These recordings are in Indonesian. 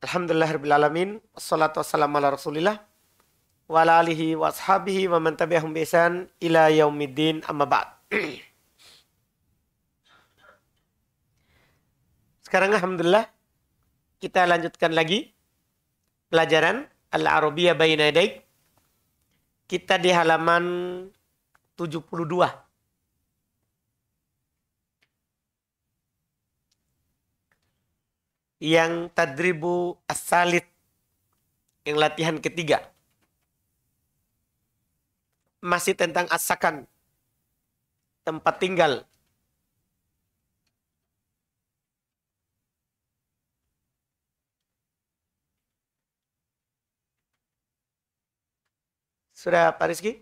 Alhamdulillahirrahmanirrahim. Assalatu wassalamu ala rasulillah. Wa ala alihi wa ashabihi wa man tabi'ahum bisan ila yaumiddin amma ba'd. Sekarang Alhamdulillah kita lanjutkan lagi pelajaran Al-Arabiyah Bayinadaik. Kita di halaman 72. yang tadribu asalit yang latihan ketiga masih tentang asakan tempat tinggal Sudah Pak Rizky?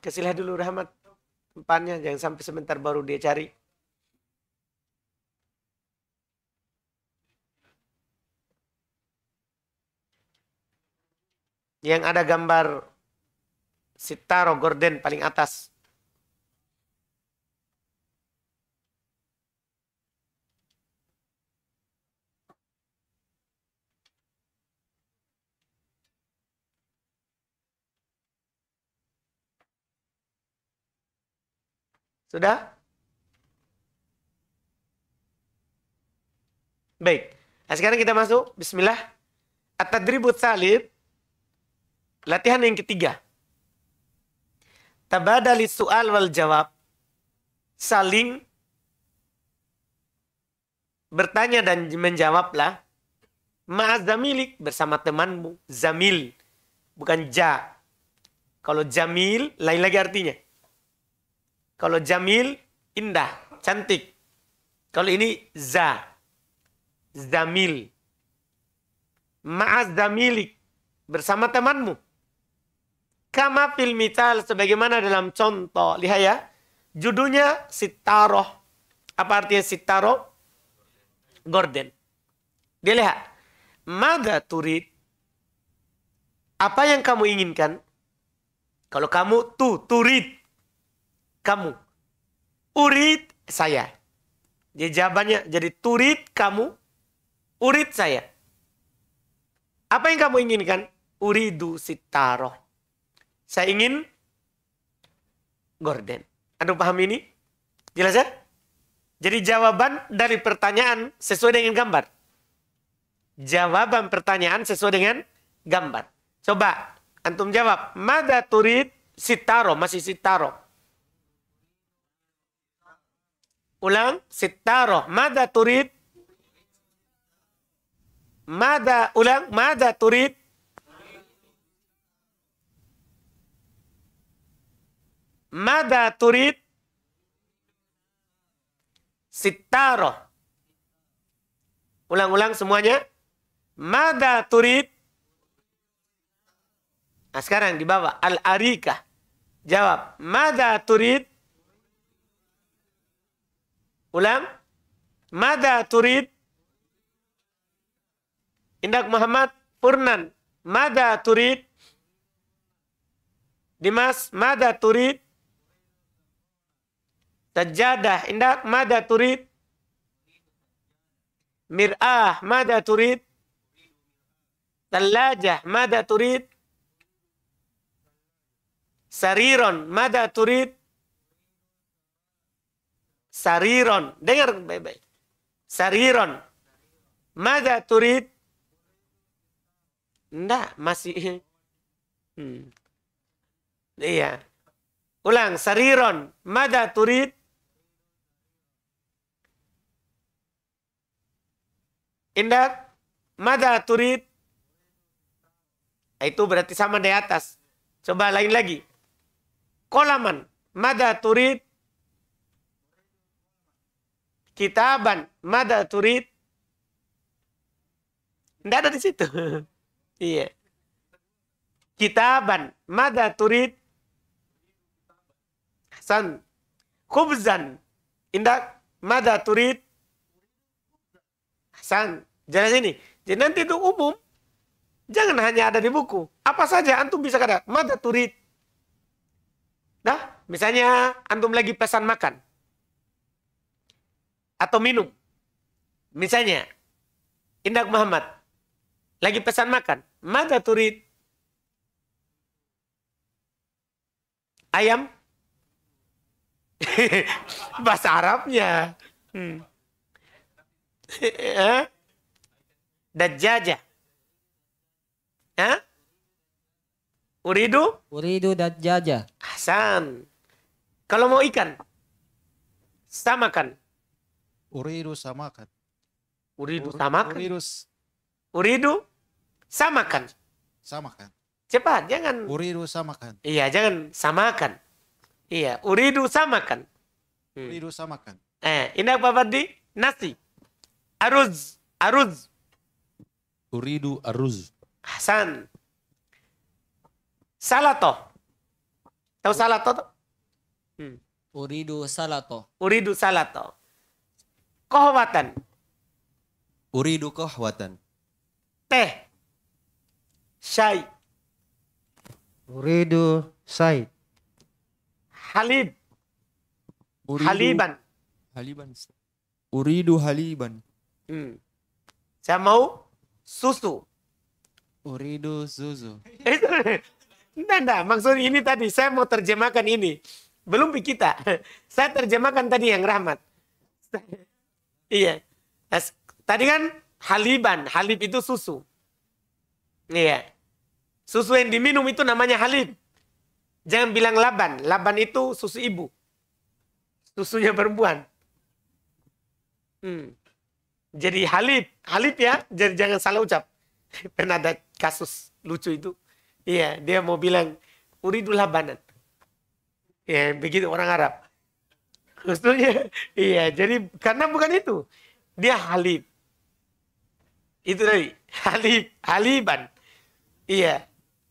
Kasihlah dulu rahmat tempatnya. Jangan sampai sebentar baru dia cari. yang ada gambar sitaro gorden paling atas. Sudah? Baik. Nah, sekarang kita masuk. Bismillah. at tadribut salib Latihan yang ketiga. Tabadali soal wal jawab. Saling bertanya dan menjawablah. Ma'azamilik bersama temanmu. Zamil. Bukan ja. Kalau jamil, lain lagi artinya. Kalau jamil, indah, cantik. Kalau ini za. Zamil. Ma'azamilik. Bersama temanmu. Kama fil mital sebagaimana dalam contoh. Lihat ya. Judulnya sitaroh. Apa artinya sitaroh? Gorden. Dia lihat. maga turid. Apa yang kamu inginkan? Kalau kamu tu turid. Kamu. Urid saya. dia jawabannya jadi turid kamu. Urid saya. Apa yang kamu inginkan? Uridu sitaroh saya ingin gorden. Anda paham ini? Jelas ya? Jadi jawaban dari pertanyaan sesuai dengan gambar. Jawaban pertanyaan sesuai dengan gambar. Coba antum jawab. Mada turid sitaro. Masih sitaro. Ulang. Sitaro. Mada turid. Mada. Ulang. Mada turid. Mada turid sitaro, Ulang-ulang semuanya. Mada turid. Nah sekarang di bawah. Al-arika. Jawab. Mada turid. Ulang. Mada turid. Indak Muhammad Purnan. Mada turid. Dimas. Mada turid. Tajadah indak mada turid? Mir'ah mada turid? Talajah mada turid? Sariron mada turid? Sariron. Dengar baik-baik. Sariron. Mada turid? Tidak, masih. Hmm. Iya. Ulang. Sariron. Mada turid? indak mada turid. Itu berarti sama di atas. Coba lain lagi. Kolaman, mada turid. Kitaban, mada turid. Tidak ada di situ. iya. Kitaban, mada turid. Hasan. Khubzan. indak mada turid. Hasan. Jangan ini. Jadi nanti itu umum. Jangan hanya ada di buku. Apa saja antum bisa kata. Mata turit. Nah, misalnya antum lagi pesan makan. Atau minum. Misalnya, Indak Muhammad. Lagi pesan makan. Mata turit. Ayam. Bahasa Arabnya. Hmm. Eh? Dajjaja. Ya? Uridu? Uridu dajjaja. Hasan. Kalau mau ikan, samakan. Uridu samakan. Uridu samakan. Uridu. Uridu samakan. Samakan. Cepat, jangan. Uridu samakan. Iya, jangan samakan. Iya, uridu samakan. Hmm. Uridu samakan. Eh, ini apa tadi? Nasi. Aruz. Aruz. Uridu aruz. Hasan. Salato. Tahu salato? Hmm. Uridu salato. Uridu salato. Kohwatan. Uridu kohwatan. Teh. Syai. Uridu syai. Halib. Uridu, haliban. Haliban. Uridu haliban. Hmm. Saya mau susu. Uridu susu. Itu. Enggak, enggak. Maksud ini tadi, saya mau terjemahkan ini. Belum kita. Saya terjemahkan tadi yang rahmat. iya. Tadi kan haliban. Halib itu susu. Iya. Susu yang diminum itu namanya halib. Jangan bilang laban. Laban itu susu ibu. Susunya perempuan. Hmm jadi halib, halib ya jadi jangan salah ucap pernah ada kasus lucu itu iya dia mau bilang uridul labanan ya begitu orang Arab Maksudnya, iya. Jadi karena bukan itu, dia halib. Itu tadi halib, haliban. Iya.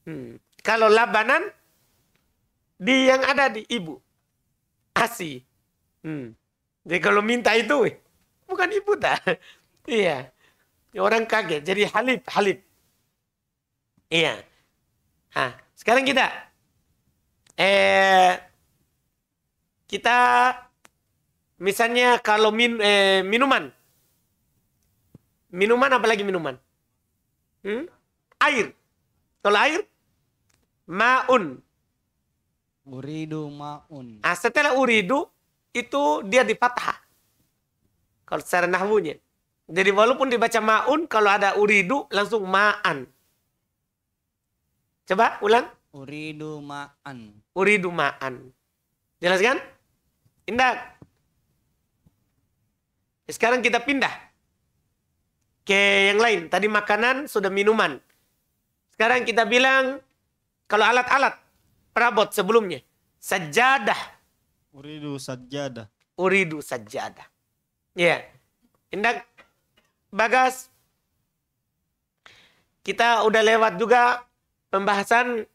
Hmm. Kalau labanan di yang ada di ibu asi. Hmm. Jadi kalau minta itu, bukan ibu dah, iya. Ya, orang kaget. Jadi halip, halip. Iya. Nah, sekarang kita eh kita misalnya kalau min, eh, minuman minuman apalagi minuman hmm? air kalau air maun uridu maun nah, setelah uridu itu dia dipatah. Kalau secara nahwunya. Jadi walaupun dibaca ma'un, kalau ada uridu langsung ma'an. Coba ulang. Uridu ma'an. Uridu ma'an. Jelas kan? Indah. Ya, sekarang kita pindah ke yang lain. Tadi makanan, sudah minuman. Sekarang kita bilang kalau alat-alat perabot sebelumnya. Sajadah. Uridu sajadah. Uridu sajadah. Ya. Yeah. Indah Bagas kita udah lewat juga pembahasan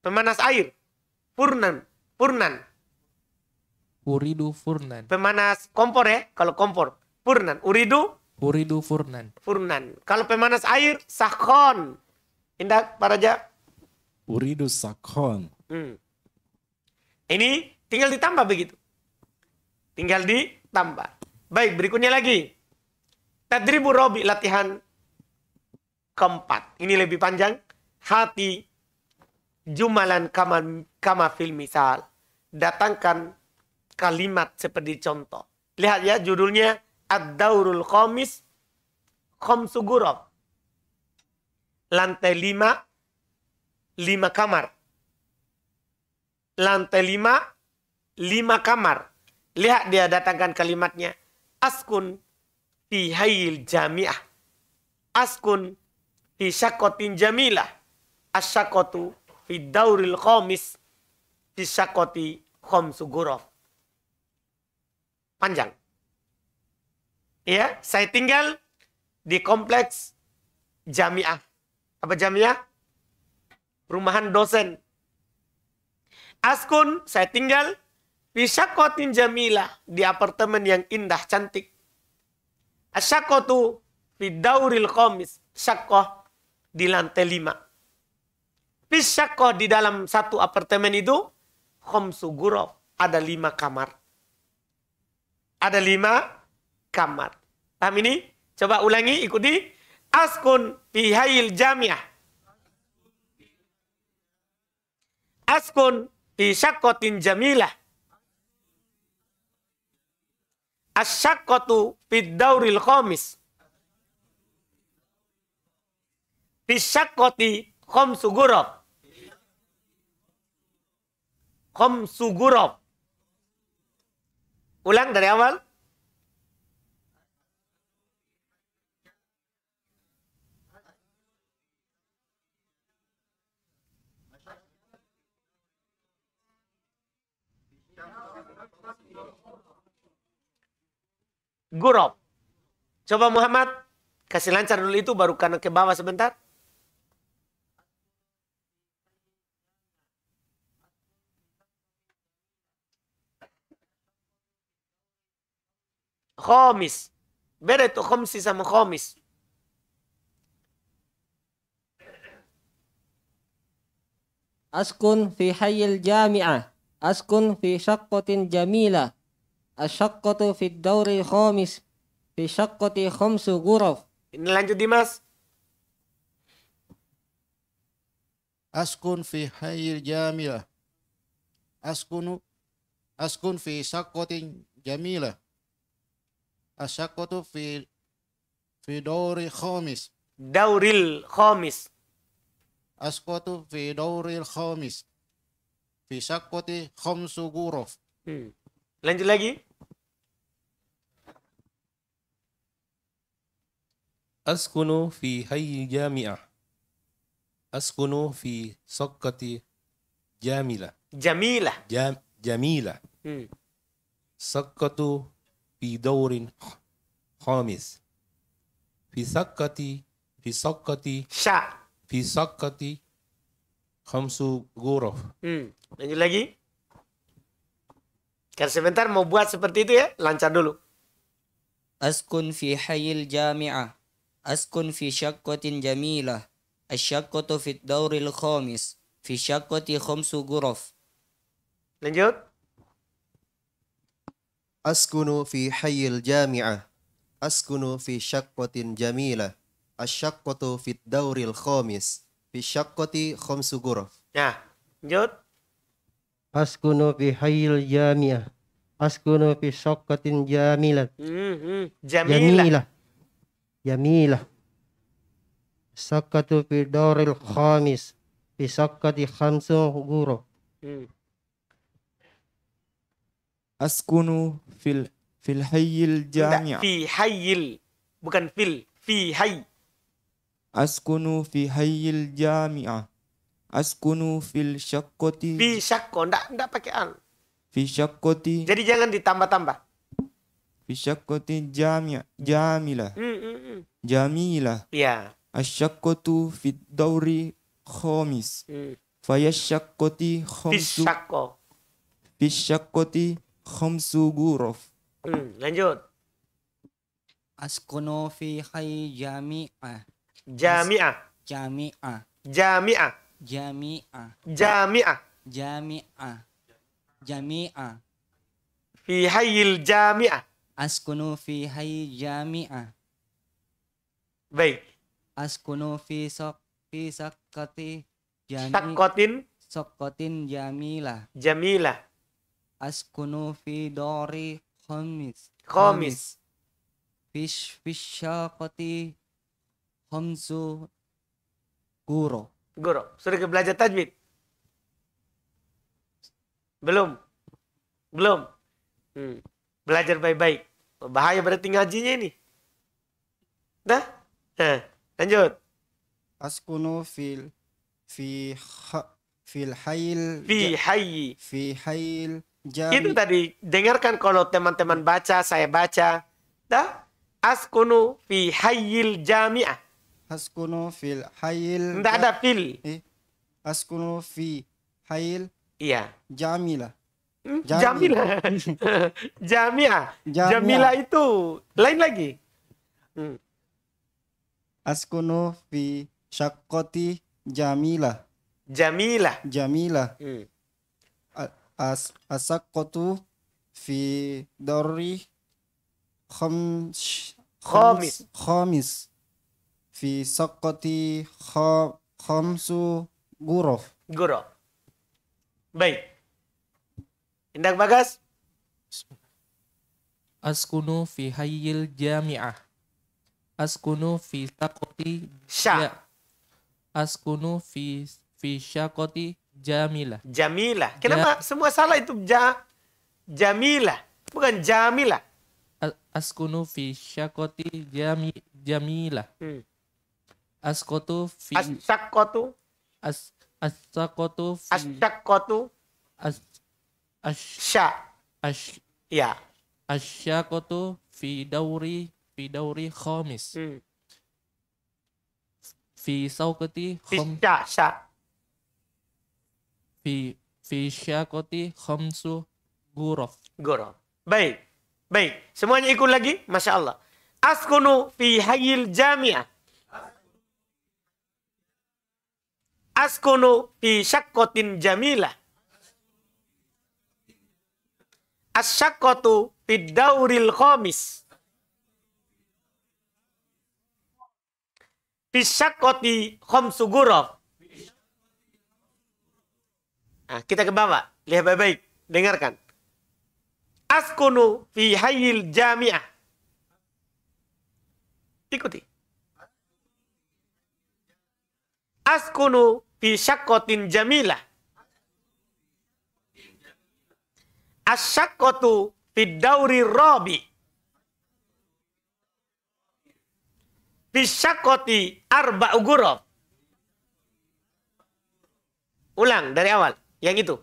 pemanas air. Furnan, Furnan. Uridu Furnan. Pemanas kompor ya, kalau kompor. Furnan, Uridu Uridu Furnan. Furnan. Kalau pemanas air, sakon Indah, Pak Raja. Uridu sakon Hmm. Ini tinggal ditambah begitu. Tinggal ditambah. Baik, berikutnya lagi. Tadribu robi, latihan keempat. Ini lebih panjang. Hati jumalan kama, kama fil misal. Datangkan kalimat seperti contoh. Lihat ya judulnya Ad-Daurul Khomis Khomsugurok. Lantai lima, lima kamar. Lantai lima, lima kamar. Lihat dia datangkan kalimatnya. Askun fi hayil jamiah. Askun fi syakotin jamilah. Asyakotu fi dauril khomis. Fi syakoti khomsu gurof. Panjang. Ya, saya tinggal di kompleks jamiah. Apa jamiah? Rumahan dosen. Askun, saya tinggal Fisakotin jamilah di apartemen yang indah cantik. Asyakotu fidauril komis. Syakoh di lantai lima. Fisakoh di dalam satu apartemen itu. Khomsu Ada lima kamar. Ada lima kamar. Paham ini? Coba ulangi, ikuti. Askun fihail jamiah. Askun fisakotin jamilah asyakotu fiddauril khomis. Fisyakkoti kom sugurok. Kom sugurok. Ulang dari awal. Gurup, Coba Muhammad, kasih lancar dulu itu baru karena ke bawah sebentar. Khomis. Beda itu khomsi sama khomis. Askun fi hayil jami'ah. Askun fi syakotin jamilah asyaqqatu fid dauri khomis fi syaqqati khomsu ghuraf. Ini lanjut Dimas. Askun fi hayir jamila. Askunu askun fi syaqqatin jamila. Asyaqqatu fi fi dauri khomis. Dauril khomis. Asqatu fi dauril khomis. Fi syaqqati khomsu ghuraf. Hmm. Lanjut lagi. askunu fi hayil jami'ah askunu fi sokkati jamila. Jamila. Jam, jamila. hmm. sokkatu fi daurin khamis fi sokkati fi sokkati Sha. fi sokkati khamsu guraf hmm. lanjut lagi karena sebentar mau buat seperti itu ya lancar dulu askun fi hayil jami'ah Askun fi syakotin jamilah. Asyakotu fit dauril khomis. Fi syakoti khomsu guruf. Lanjut. Askunu fi hayil jami'ah. Askunu fi syakotin jamilah. Asyakotu fit dauril khomis. Fi syakoti khomsu guruf. ya, lanjut. Askunu fi hayil jami'ah. Askunu fi syakotin jamilah. Mm -hmm. hmm. jamilah. يميلة سكت في دور الخامس في سكة خمس غرف أسكن في ال... في الحي الجامع في bukan fil في حي أسكن في حي الجامعة Askunu fil syakoti. Fi syakko, ndak ndak pakai al. Fi syakoti. Jadi jangan ditambah-tambah bisyaqqati jami' jamila. Mm, mm, mm. Jamila. Ya. Asyakotu fit dauri khamis. Mm. Fayasyakoti khomsu. Bisyaqqo. Bisyaqqati khomsu guraf. Mm, lanjut. Askono fi hai jami'a. jamia jamia jamia jamia jamia jamia jamia Fi jami'a. Jami Askunu fi hayy jami'ah. Baik. Askunu fi sok fi sakati jami. Sakotin. Sokotin jamilah. Jamilah. Askunu fi dori khamis. Khamis. Fish fish syakati khamsu guru guru. Sudah belajar tajwid? Belum. Belum. Hmm. Belajar baik-baik. Bahaya berarti ngajinya ini. Dah? Nah, lanjut. Askunu fil fi ha, fil hail fi hayy fi hail jami. Itu tadi dengarkan kalau teman-teman baca, saya baca. Dah? Askunu fi hayil jami'ah. Askunu fil hayil. Tidak ada fil. Eh, askunu fi hayil. Iya. Jamilah. Jamila. Jamia. Jamia. Jamila itu lain lagi. Hmm. Askunu fi syakoti Jamila. Jamila. Jamila. Hmm. As asakotu fi dori khomis khomis, khomis. fi sakoti khomsu gurof. Gurof. Baik. Indah Bagas. Askunu fi hayyil jami'ah. Askunu fi takoti sya. Askunu fi fi syakoti jamila. Jamila. Kenapa ja. semua salah itu ja jamila, bukan jamila. Askunu fi syakoti jami jamila. Hmm. Askotu fi Asakotu As Asakotu fi Asakotu As Asya. asya, ya. kotu fi dauri fi dauri khomis. Hmm. Fi saukati khom. Fi sya, sya. Fi fi syakoti khomsu gurof. Gurof. Baik. Baik. Semuanya ikut lagi. Masya Allah. Askunu fi hayil jamiah. Askunu fi syakotin jamilah. asyakotu komis, khomis. Fisakoti khomsugurov. Nah, kita ke bawah. Lihat baik-baik. Dengarkan. Askunu fi hayil jami'ah. Ikuti. Askunu fi syakotin jamilah. asyakotu fidauri robi Fisyakoti arba ugurob ulang dari awal yang itu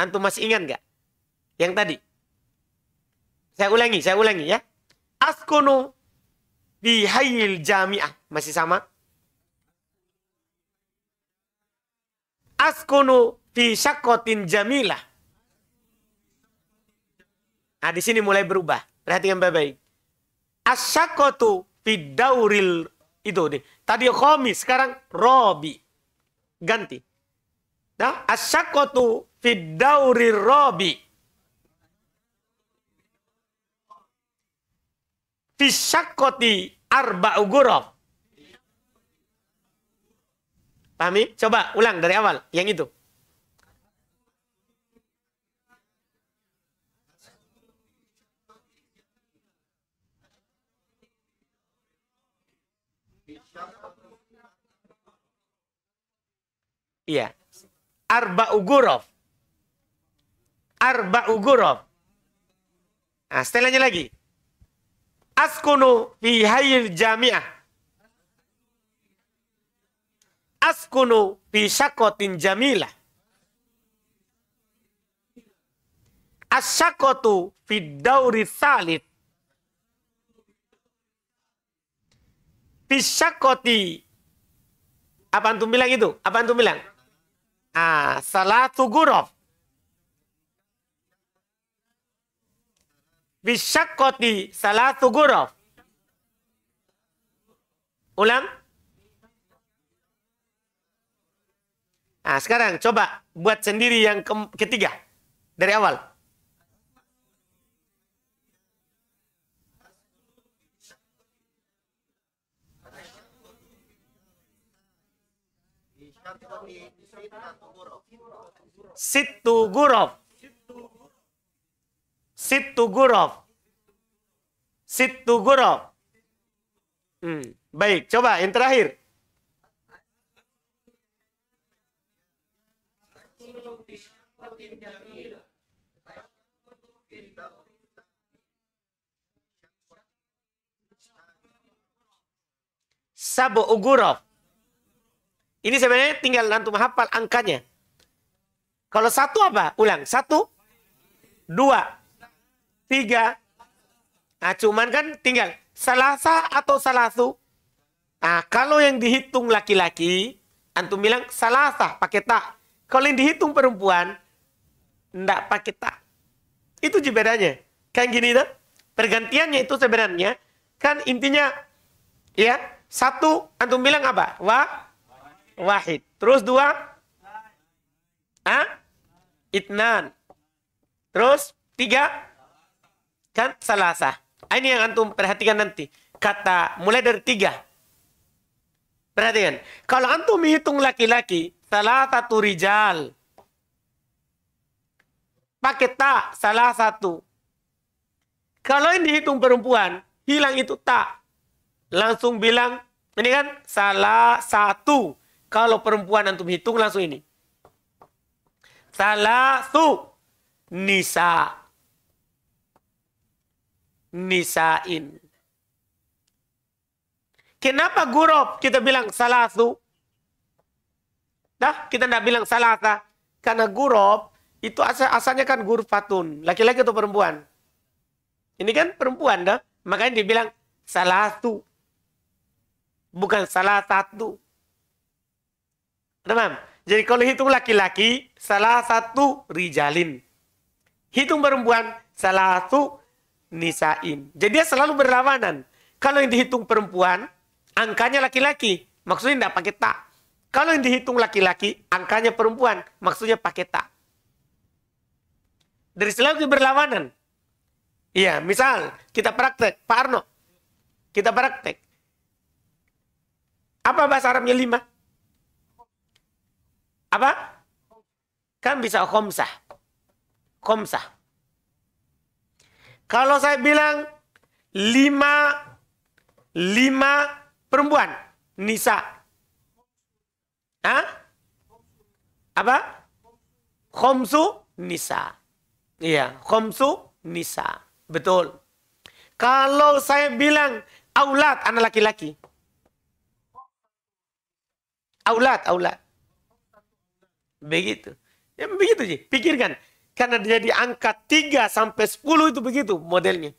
antum masih ingat nggak yang tadi saya ulangi saya ulangi ya askunu di hayil jamiah masih sama askunu fi syakotin jamilah Nah, di sini mulai berubah. Perhatikan baik-baik. Asyakotu pidauril itu nih Tadi khomis, sekarang robi. Ganti. Nah, asyakotu fidauril robi. Fisakoti arba ugurof. Pahami? Coba ulang dari awal. Yang itu. Iya. Arba ugurov. Arba ugurov. Nah, setelahnya lagi. Askunu fi hayil jami'ah. Askunu fi syakotin jamilah. Asyakotu fi dauri salif. Fi syakoti. Apa antum bilang itu? Apa antum bilang? Ah, salatu guraf. Bisyakoti salatu guraf. Ulang. Nah, sekarang coba buat sendiri yang ke ketiga. Dari awal. Bisyakoti Situ gurof. Situ gurof. Situ gurof. Hmm. Baik, coba yang terakhir. Sabu ugurof. Ini sebenarnya tinggal nantum hafal angkanya. Kalau satu apa? Ulang. Satu, dua, tiga. Nah, cuman kan tinggal selasa atau salasu. Nah, kalau yang dihitung laki-laki, antum bilang salasa pakai tak. Kalau yang dihitung perempuan, ndak pakai tak. Itu bedanya. Kan gini tuh, Pergantiannya itu sebenarnya kan intinya ya satu antum bilang apa? Wah, wahid. Terus dua? Ah? itnan. Terus tiga kan salasa. Ah, ini yang antum perhatikan nanti. Kata mulai dari tiga. Perhatikan. Kalau antum hitung laki-laki, salah satu rijal. Pakai tak salah satu. Kalau ini dihitung perempuan, hilang itu tak. Langsung bilang, ini kan salah satu. Kalau perempuan antum hitung langsung ini. Salasu nisa. Nisain. Kenapa gurub kita bilang salasu? Nah, kita tidak bilang salah salata. Karena gurub itu asal asalnya kan gurfatun. Laki-laki atau perempuan? Ini kan perempuan dah. Makanya dibilang salah tuh, Bukan salah satu. Teman, jadi kalau hitung laki-laki, salah satu rijalin. Hitung perempuan, salah satu nisain. Jadi dia selalu berlawanan. Kalau yang dihitung perempuan, angkanya laki-laki. Maksudnya tidak pakai tak. Kalau yang dihitung laki-laki, angkanya perempuan. Maksudnya pakai tak. Dari selalu berlawanan. Iya, misal kita praktek. Pak Arno, kita praktek. Apa bahasa Arabnya lima? Apa? Kan bisa khomsah. Khomsah. Kalau saya bilang lima, lima perempuan, nisa. Hah? Apa? Khomsu nisa. Iya, khomsu nisa. Betul. Kalau saya bilang aulat anak laki-laki. Aulat, aulat. Begitu. Ya begitu sih, pikirkan. Karena dia di angka 3 sampai 10 itu begitu modelnya.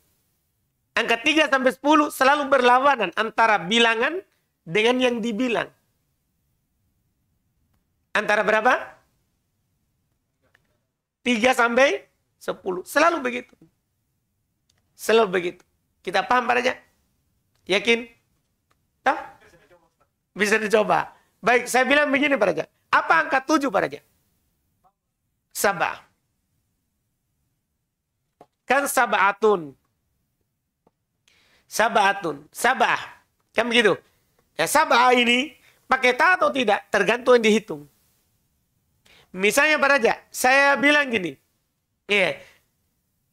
Angka 3 sampai 10 selalu berlawanan antara bilangan dengan yang dibilang. Antara berapa? 3 sampai 10. Selalu begitu. Selalu begitu. Kita paham padanya? Yakin? Tah? Bisa dicoba. Baik, saya bilang begini padanya apa angka tujuh padanya? Sabah. Kan sabatun. Sabatun. Sabah. Kan begitu. Ya, sabah ini pakai ta atau tidak tergantung yang dihitung. Misalnya Pak Raja, saya bilang gini. Iya.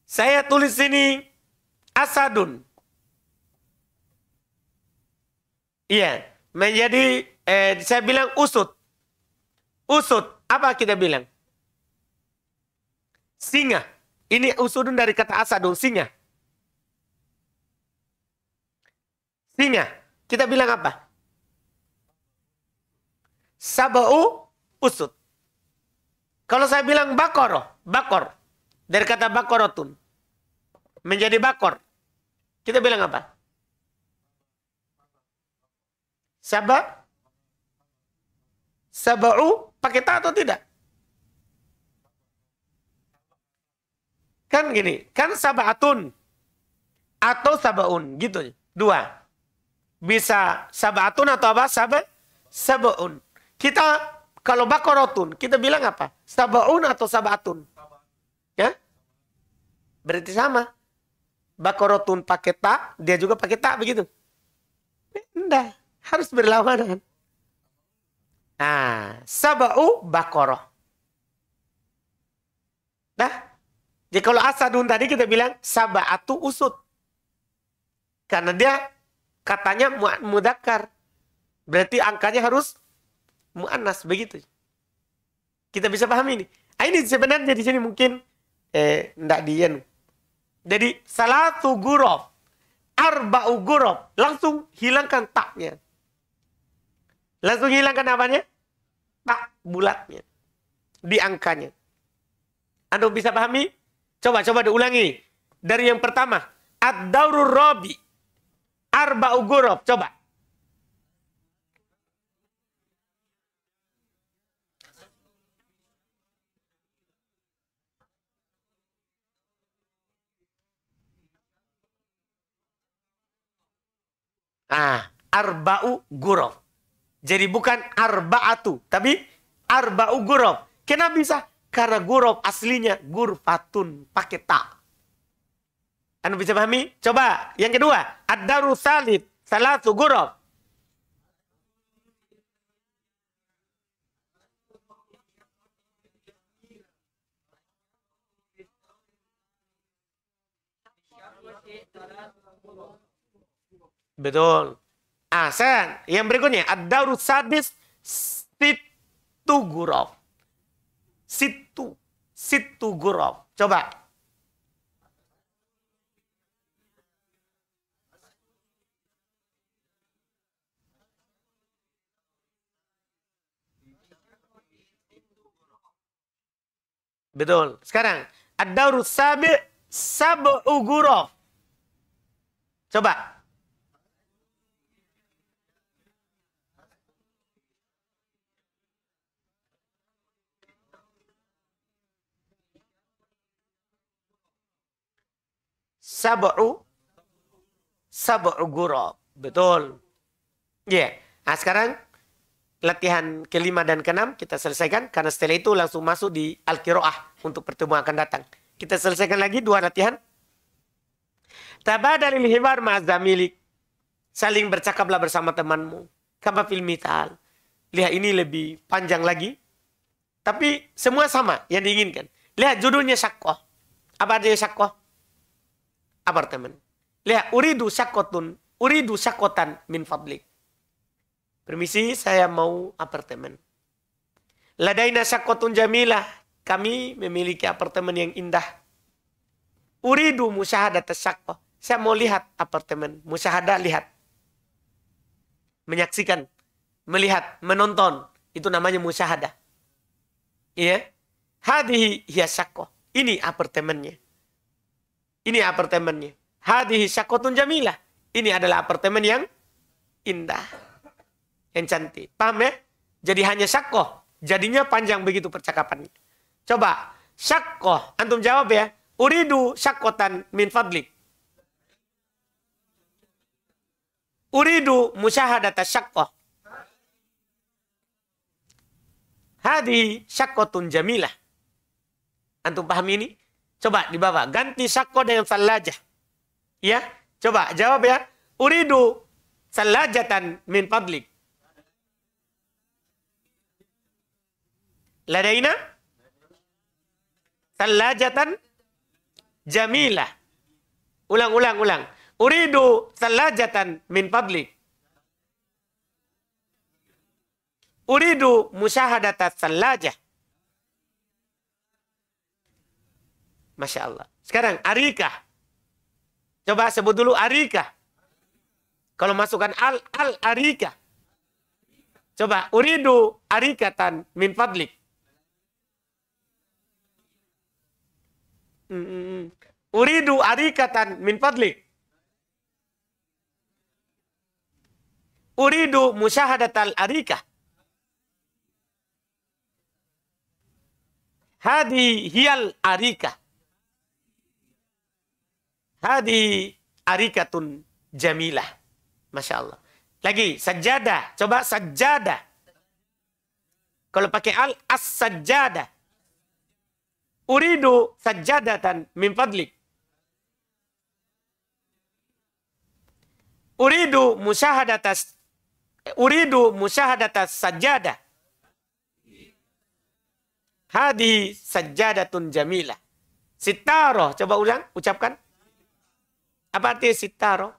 Saya tulis sini asadun. Iya, menjadi eh, saya bilang usut usut. Apa kita bilang? Singa. Ini usudun dari kata asadun singa. Singa. Kita bilang apa? Sabau usut. Kalau saya bilang bakoro, bakor. Dari kata bakorotun. Menjadi bakor. Kita bilang apa? sabau Sabau pakai taat atau tidak? Kan gini, kan sabatun atau sabaun gitu. Dua. Bisa sabatun atau apa? sabah sabaun. Kita kalau bakorotun, kita bilang apa? Sabaun atau sabatun? Ya? Berarti sama. Bakorotun pakai tak, dia juga pakai tak begitu. Enggak, Harus berlawanan. Nah, sabau bakoroh. Nah, jadi kalau asadun tadi kita bilang sabatu usut. Karena dia katanya mudakar. Berarti angkanya harus muanas begitu. Kita bisa pahami ini. Nah, ini sebenarnya di sini mungkin eh ndak dian. Jadi salatu gurob, arba'u gurob, langsung hilangkan taknya. Langsung hilangkan apanya? Pak, bulatnya. Di angkanya. Anda bisa pahami? Coba, coba diulangi. Dari yang pertama. Ad-daurur robi. Arba'u ugurob. Coba. Ah, arba'u gurof. Jadi bukan arba'atu, tapi arba'u gurob. Kenapa bisa? Karena gurob aslinya gurfatun pakai tak. Anda bisa pahami? Coba yang kedua, ad-daru salib, salatu gurob. Betul. Ahsan. Yang berikutnya, ada daurus sadis situ gurau. Situ, situ gurau. Coba. Betul. Sekarang, ada daurus sabi sab'u guraf. Coba. sab'u sab'u gurab. Betul. Ya. Yeah. Nah, sekarang latihan kelima dan keenam kita selesaikan karena setelah itu langsung masuk di al-qiraah untuk pertemuan akan datang. Kita selesaikan lagi dua latihan. Tabadalil hibar ma'zamilik. Saling bercakaplah bersama temanmu. Kama fil mital. Lihat ini lebih panjang lagi. Tapi semua sama yang diinginkan. Lihat judulnya syakwa. Apa artinya syakwa? apartemen. Lihat, uridu sakotun, uridu sakotan min fadlik. Permisi, saya mau apartemen. Ladaina syakotun jamilah, kami memiliki apartemen yang indah. Uridu musyahadat syakoh. Saya mau lihat apartemen, musyahadat lihat. Menyaksikan, melihat, menonton. Itu namanya musyahadah. Iya. Hadihi hiasakoh. Ini apartemennya. Ini apartemennya. Hadihi syakotun jamilah. Ini adalah apartemen yang indah. Yang cantik. Paham ya? Jadi hanya syakoh. Jadinya panjang begitu percakapannya. Coba. Syakoh. Antum jawab ya. Uridu syakotan min fadlik. Uridu musyahadata syakoh. Hadi syakotun jamilah. Antum paham ini? Coba di bawah. Ganti sakko dengan salajah. Ya. Coba jawab ya. Uridu salajatan min public. Ladaina? Salajatan jamila. Ulang, ulang, ulang. Uridu salajatan min public. Uridu musyahadata salajah. Masya Allah. Sekarang arika, Coba sebut dulu arika. Kalau masukkan al, al arika, Coba uridu arikatan min fadlik. arika mm, mm, mm. Uridu arikatan min fadlik. Uridu musyahadatal arika. Hadi hial arika. Hadi arikatun jamilah. Masya Allah. Lagi, sajadah. Coba sajadah. Kalau pakai al, as-sajadah. Uridu sajadatan min fadlik. Uridu musyahadatas Uridu musyahadatas sajadah. Hadi sajadatun jamilah. Sitaroh. Coba ulang, ucapkan. Apa arti sitaro?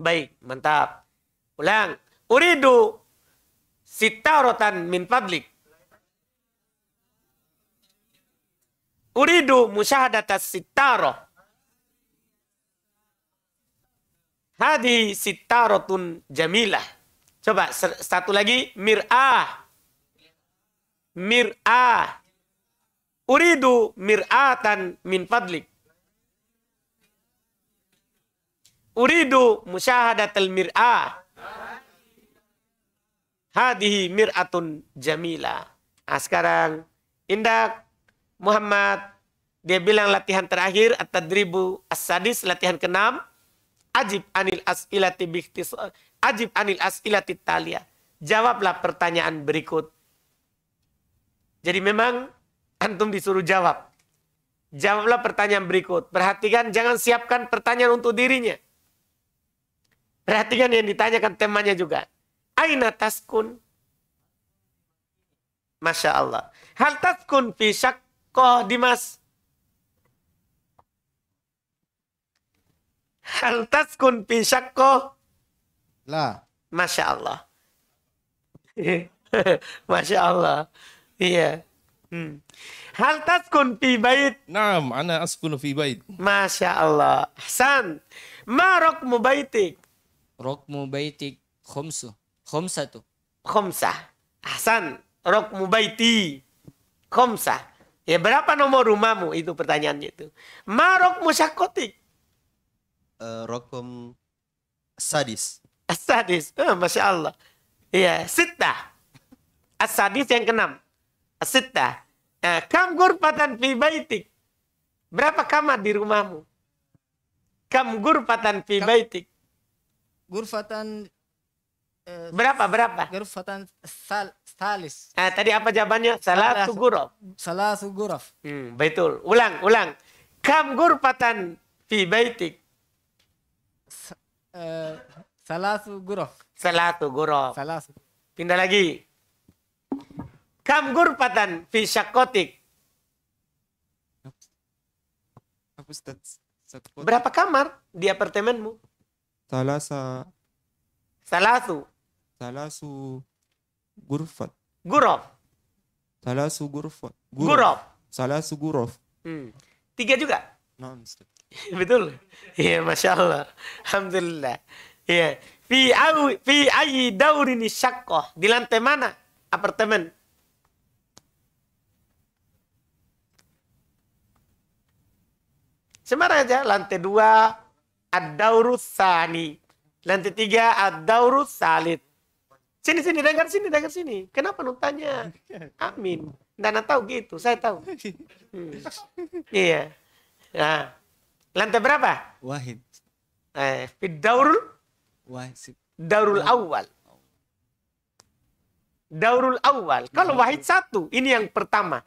Baik, mantap. Ulang. Uridu sitarotan min fadlik. Uridu musyahadata sitaro. Hadi sitarotun jamilah. Coba satu lagi. Mir'ah. Mir'ah. Uridu mir'atan min fadlik. uridu musyahadatal mir'ah. Hadihi mir'atun jamila. Nah, sekarang Indak Muhammad dia bilang latihan terakhir at-tadribu as-sadis latihan keenam ajib anil as'ilati bihtis ajib anil as'ilati talia. Jawablah pertanyaan berikut. Jadi memang antum disuruh jawab. Jawablah pertanyaan berikut. Perhatikan jangan siapkan pertanyaan untuk dirinya. Perhatikan yang ditanyakan temannya juga. Aina taskun? Masya Allah. Hal taskun fi koh dimas? Hal taskun fi koh. Lah. Masya Allah. Masya Allah. Iya. Hmm. Hal taskun fi bait? Naam, ana askunu fi bait. Masya Allah. Hasan. Ma rokmu baitik? Rokmu baitik khomsu. tu Khomsah. Ahsan. Rokmu baiti. Khomsah. Ya berapa nomor rumahmu? Itu pertanyaannya itu. Ma rokmu syakotik. Uh, eh, rokum sadis. sadis uh, ah, Masya Allah. ya sita asadis sadis yang keenam. sita Eh, ah, kam gurpatan fi baitik. Berapa kamar di rumahmu? Kam gurpatan fi baitik. Gurfatan eh, berapa berapa? Gurfatan sal, salis. Eh, tadi apa jawabannya? Salah suguraf. Salah suguraf. Hmm, betul. Ulang, ulang. Kam gurfatan fi baitik. Eh, Salah suguraf. Salah suguraf. Salah guraf. Pindah lagi. Kam gurfatan fi syakotik. Berapa kamar di apartemenmu? salasa salasu salasu gurfat gurof salasu gurfat gurof salasu gurof hmm. tiga juga nah, betul ya masya Allah alhamdulillah ya fi awi fi ayi daurin syakoh di lantai mana apartemen Semarang aja lantai dua ad-daurus sani. Lantai tiga ad-daurus salit. Sini, sini, dengar sini, dengar sini. Kenapa lu Amin. Dan tahu gitu, saya tahu. Hmm. Iya. Nah, lantai berapa? Wahid. Eh, daurul? Wahid. Daurul awal. Daurul awal. Kalau wahid satu, ini yang pertama.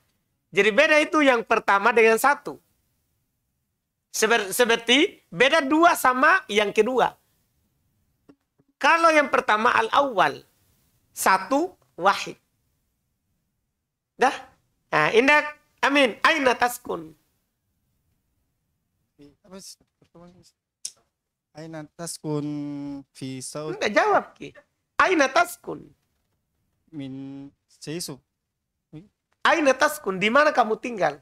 Jadi beda itu yang pertama dengan satu. Seperti beda dua sama yang kedua. Kalau yang pertama al awal Satu wahid. Dah. Nah, indah. Amin. Aina taskun. Aina taskun fi saud. Enggak jawab ki. Aina taskun. Min sesu. Aina taskun. Di mana kamu tinggal?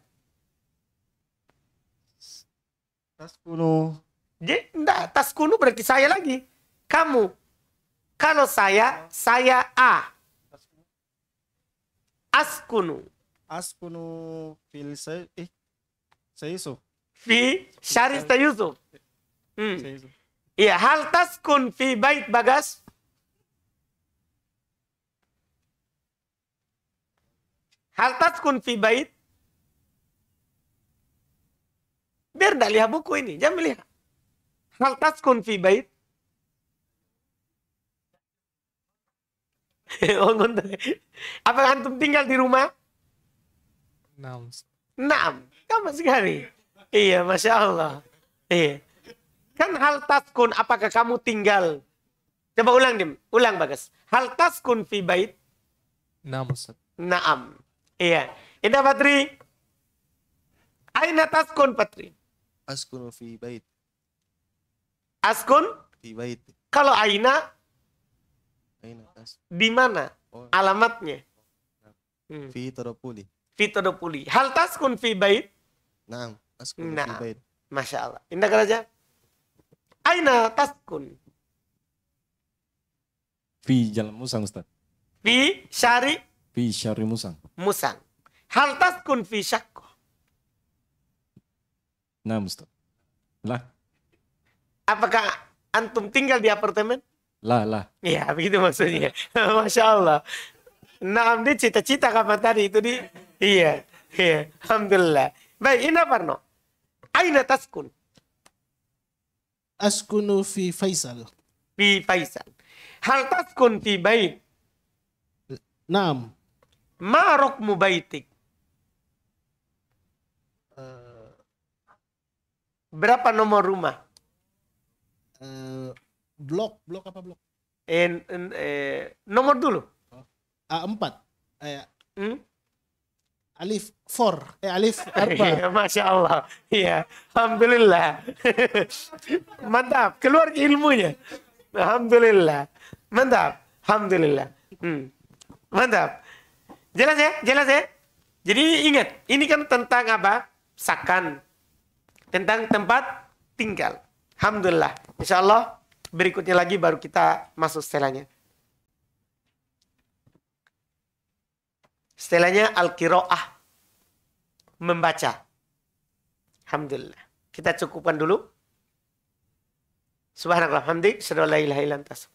Tas kuno. Jadi enggak, tas kuno berarti saya lagi. Kamu. Kalau saya, saya A. Askunu. Askunu fil saya eh Sayusuf. Fi Syaris Sayusuf. Hmm. Iya, hal taskun fi bait bagas Hal taskun fi bait Biar tidak lihat buku ini. Jangan melihat. Hal kun fi bait. Oh, Apa antum tinggal di rumah? Enam. Enam. Kamu sekali. Iya, Masya Allah. Iya. Kan hal tas kun, apakah kamu tinggal? Coba ulang, Dim. Ulang, Bagas. Hal kun fi bait? Naam, Ustaz. Naam. Iya. Indah, Patri. Aina tas taskun, Patri? Askun fi bait. Askun? Fi bait. Kalau aina? Aina as. Di mana? Oh. Alamatnya? Hmm. Fi tadopuli. Fi tadopuli. Hal taskun fi bait? Naam, askun nah. fi bait. Masya Allah. Indah kerja. Kan, aina taskun. Fi jalan musang Ustaz. Fi syari? Fi syari musang. Musang. Hal taskun fi syakku. Nah, Ustaz. Lah. Apakah antum tinggal di apartemen? Lah, lah. Iya, begitu maksudnya. Masya Allah. Nah, ini cita-cita kapan tadi itu di? Iya, iya. Alhamdulillah. Baik, ini apa, no? Aina taskun? Askunu fi Faisal. Fi Faisal. Hal taskun fi bait? Naam. Ma rukmu baitik? Berapa nomor rumah? Uh, blok, blok apa blok? En, en, eh, nomor dulu. Oh. A4. Eh, ya. hmm? Alif four. Eh, alif apa? Iya, Masya Allah. Ya. Alhamdulillah. Mantap. Keluar ilmunya. Alhamdulillah. Mantap. Alhamdulillah. Hmm. Mantap. Jelas ya? Jelas ya? Jadi ingat, ini kan tentang apa? Sakan tentang tempat tinggal. Alhamdulillah. Insya Allah berikutnya lagi baru kita masuk setelahnya. Setelahnya Al-Qiro'ah. Membaca. Alhamdulillah. Kita cukupkan dulu. Subhanallah. Alhamdulillah. Shallallahu